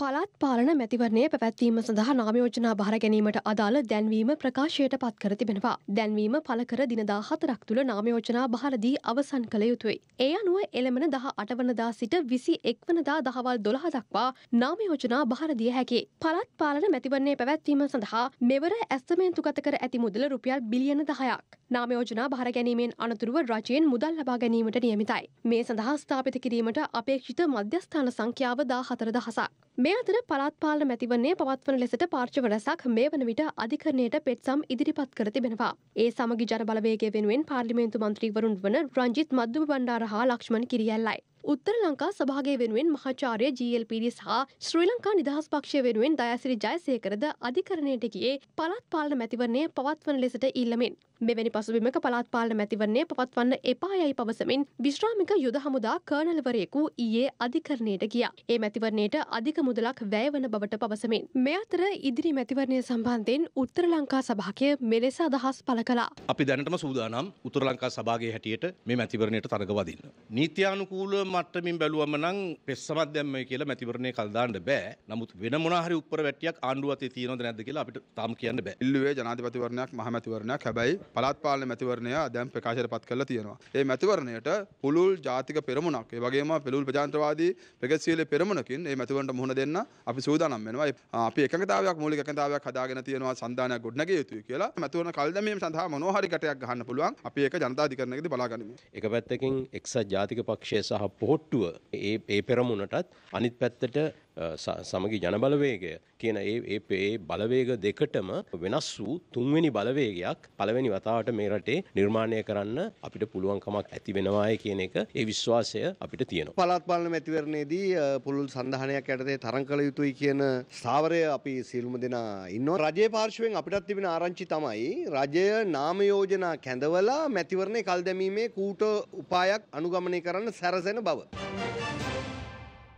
පළාත් පාලන මැතිවරණය පැවැත්වීම සඳහා නාමයෝජනා භාර ගැනීමට අදාළ දැන්වීම ප්‍රකාශයට පත් කර තිබෙනවා. දැන්වීම පළකර දිනදා හතරක් තුළ නාමයෝජනා භාරදී අවසන් කළ යුතුයි. ඒ අනුව එළමන දහ අටවනදා සිට විසි එක්වනදා දහවල් දොළහ දක්වා නාමයෝජනා භාරදිය හැකි. පළත් පාලන මැතිවරණය පැවැත්වීම සඳහා මෙවර ඇස්තමේන්තු ගත කර ඇති මුදල රුපියල් බිලියන දහයක්. නාමයෝජනා භාර ගැනීමෙන් අනතුරුව රජයෙන් මුදල් ලබා ගැනීමට නියමිතයි. මේ සඳහා ස්ථාපිත කිරීමට අපේක්ෂිත මධ්‍යස්ථාන සංඛ්‍යාව දා හතර දහසක්. මේ අතර පළත්පාලන මැතිවන්නේ පවත්වන ලෙසට පාර්ශව රැසක් මේ වන විට අධිකරණයට පෙත්සම් ඉදිරිපත් කර තිබෙනවා. ඒ සමගි ජන බලවේගය වෙනුවෙන් පාර්ලිමේන්තු මන්ත්‍රීවරුන් වන රංජිත් මද්දුම බණ්ඩාර හා ලක්ෂ්මන් කිරියල්ලයි. උත්තර ලංකා සභාගේ වෙනුවෙන් මහාචාර්ය GLPD සහ ශ්‍රී ලංකා නිදහස් පක්ෂය වෙනුවෙන් දයාසිරි ජයසේකරද අධිකරණයට ගියේ පළත් පාලන මැතිවරණය පවත්වන ලෙසට ඉල්ලමින්. මෙවැනි පසුබිමක පළාත් පාලන මැතිවරණය පවත්වන්න එපා යයි පවසමින් විශ්‍රාමික යුද හමුදා කර්නල්වරයෙකු ඊයේ අධිකරණයට ගියා. ඒ මැතිවරණයට අධික මුදලක් වැයවන බවට පවසමින් මේ අතර ඉදිරි මැතිවරණය සම්බන්ධයෙන් උත්තර ලංකා සභාකය මෙලෙස අදහස් පළ කළා. අපි දැනටම සූදානම් උතුර ලංකා සභාගේ හැටියට මේ මැතිවරණයට තරග වදින්න. නීත්‍යානුකූල මට්ටමින් බැලුවම නම් පෙස්සමක් දැම්මයි කියලා මැතිවරණය කල් දාන්න බෑ. නමුත් වෙන මොනවා හරි උඩර වැටියක් ආණ්ඩුව අතේ තියෙනවද නැද්ද කියලා අපිට තාම කියන්න බෑ. ඉල්ලුවේ ජනාධිපතිවරණයක් මහමැතිවරණයක් හැබැයි පළත්පාලන මැතිවරණයා දැන් ප්‍රකාශයට පත් කරලා තියෙනවා. ඒ මැතිවරණයට පුළුල් ජාතික පෙරමුණක් ඒ වගේම පුළුල් ප්‍රජාතන්ත්‍රවාදී ප්‍රගතිශීලී පෙරමුණකින් මේ මැතිවරණයට මුහුණ දෙන්න අපි සූදානම් වෙනවා. අපි එකඟතාවයක් මූලික එකඟතාවයක් හදාගෙන තියෙනවා සංධානයක් ගොඩනගිය යුතුයි කියලා. මැතිවරණ කල්දැමීම සඳහා මොනෝහරි ගැටයක් ගහන්න පුළුවන්. අපි ඒක ජනතාධිකරණයකදී බලාගනිමු. එක පැත්තකින් එක්සත් ජාතික පක්ෂය සහ පොහොට්ටුව ඒ පෙරමුණටත් අනිත් පැත්තට සමගි ජනබලවේගය කියන ඒ ඒ බලවේග දෙකටම වෙනස් වූ තුන්වෙනි බලවේගයක් පළවෙනි වතාවට මේ රටේ නිර්මාණය කරන්න අපිට පුළුවන්කමක් ඇති වෙනවාය කියන එක ඒ විශ්වාසය අපිට තියෙනවා. පළාත් පාලන මැතිවරණයේදී පුළුල් සන්ධානයක් යටතේ තරඟ කළ යුතුයි කියන ස්ථාවරය අපි සියලුම දෙනා ඉන්නවා. රජයේ පාර්ශවයෙන් අපිටත් තිබෙන ආරංචි තමයි රජය නාම යෝජනා කැඳවලා මැතිවරණේ කල් දැමීමේ කූට උපායක් අනුගමනය කරන්න සැරසෙන බව.